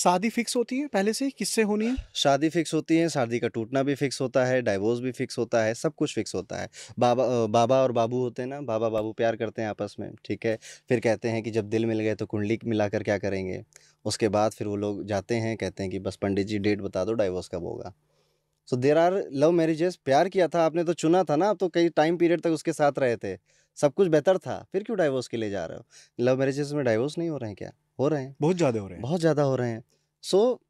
शादी फिक्स होती है पहले से किससे होनी है शादी फिक्स होती है शादी का टूटना भी फिक्स होता है डाइवोर्स भी फिक्स होता है सब कुछ फिक्स होता है बाबा बाबा और बाबू होते हैं ना बाबा बाबू प्यार करते हैं आपस में ठीक है फिर कहते हैं कि जब दिल मिल गए तो कुंडली कर क्या करेंगे उसके बाद फिर वो लोग जाते हैं कहते हैं कि बस पंडित जी डेट बता दो डाइवोर्स कब होगा so there are love marriages प्यार किया था आपने तो चुना था ना आप तो कई टाइम पीरियड तक उसके साथ रहे थे सब कुछ बेहतर था फिर क्यों डाइवोर्स के लिए जा रहे हो लव मैरिजेस में डाइवोर्स नहीं हो रहे हैं क्या हो रहे हैं बहुत ज़्यादा हो रहे हैं बहुत ज़्यादा हो रहे हैं सो so,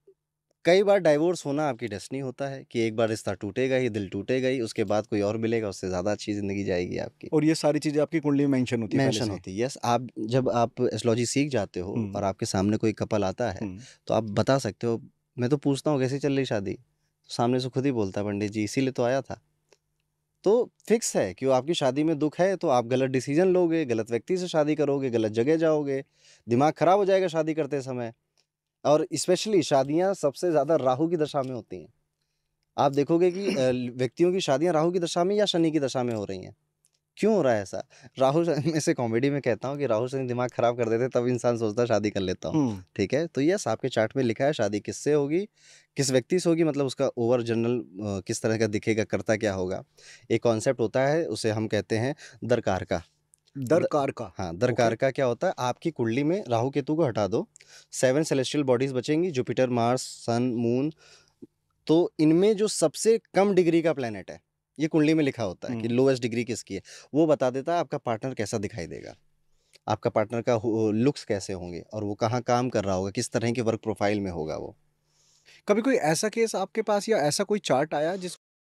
कई बार डाइवोर्स होना आपकी डेस्टनी होता है कि एक बार रिश्ता टूटेगा ही दिल टूटेगा ही उसके बाद कोई और मिलेगा उससे ज़्यादा अच्छी ज़िंदगी जाएगी आपकी और ये सारी चीज़ें आपकी कुंडली में मेंशन होती है होती है यस आप जब आप एस्ट्रोलॉजी सीख जाते हो हम्म। और आपके सामने कोई कपल आता है हम्म। तो आप बता सकते हो मैं तो पूछता हूँ कैसे चल रही शादी सामने से खुद ही बोलता पंडित जी इसीलिए तो आया था तो फिक्स है कि वो आपकी शादी में दुख है तो आप गलत डिसीजन लोगे गलत व्यक्ति से शादी करोगे गलत जगह जाओगे दिमाग ख़राब हो जाएगा शादी करते समय और स्पेशली शादियाँ सबसे ज़्यादा राहु की दशा में होती हैं आप देखोगे कि व्यक्तियों की शादियाँ राहु की दशा में या शनि की दशा में हो रही हैं क्यों हो रहा है ऐसा राहुल ऐसे से कॉमेडी में कहता हूँ कि राहुल सैनी दिमाग खराब कर देते तब इंसान सोचता शादी कर लेता हूँ हम्म। ठीक है तो यस आपके चार्ट में लिखा है शादी किससे होगी किस व्यक्ति से होगी मतलब उसका ओवर जनरल किस तरह का दिखेगा करता क्या होगा एक कॉन्सेप्ट होता है उसे हम कहते हैं दरकार का दरकार का हाँ दरकार okay. का क्या होता है आपकी कुंडली में राहु केतु को हटा दो सेवन सेलेस्टियल बॉडीज बचेंगी जुपिटर मार्स सन मून तो इनमें जो सबसे कम डिग्री का प्लेनेट है ये कुंडली में लिखा होता है कि लोएस्ट हम्म। डिग्री किसकी है वो बता देता है आपका पार्टनर कैसा दिखाई देगा आपका पार्टनर का लुक्स कैसे होंगे और वो कहाँ काम कर रहा होगा किस तरह के वर्क प्रोफाइल में होगा वो कभी कोई ऐसा केस आपके पास या ऐसा कोई चार्ट आया जिस